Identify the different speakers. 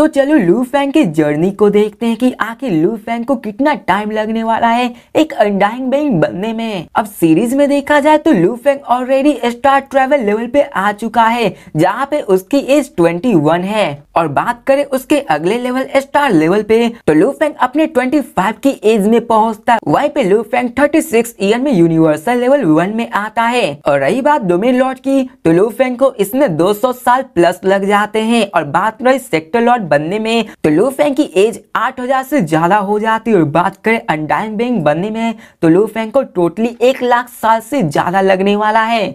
Speaker 1: तो चलो लू फैंग की जर्नी को देखते हैं कि आखिर लू फैंग को कितना टाइम लगने वाला है एक अंडाइंग बेइंग बनने में अब सीरीज में देखा जाए तो Lu Fang already star travel level पे आ चुका है जहाँ पे उसकी एज 21 है और बात करें उसके अगले लेवल स्टार लेवल पे तो लू फैंग अपने 25 की एज में पहुँचता है पे लू फैंग थर्टी ईयर में यूनिवर्सल लेवल वन में आता है और रही बात डोमेन लॉर्ड की तो लू फैंग को इसमें 200 साल प्लस लग जाते हैं और बात रही सेक्टर लॉर्ड बनने में तो लूफेंग की एज 8000 से ज़्यादा हो जाती है और बात करें अंडाइन बेंग बनने में तो लूफेंग को टोटली एक लाख साल से ज़्यादा लगने वाला है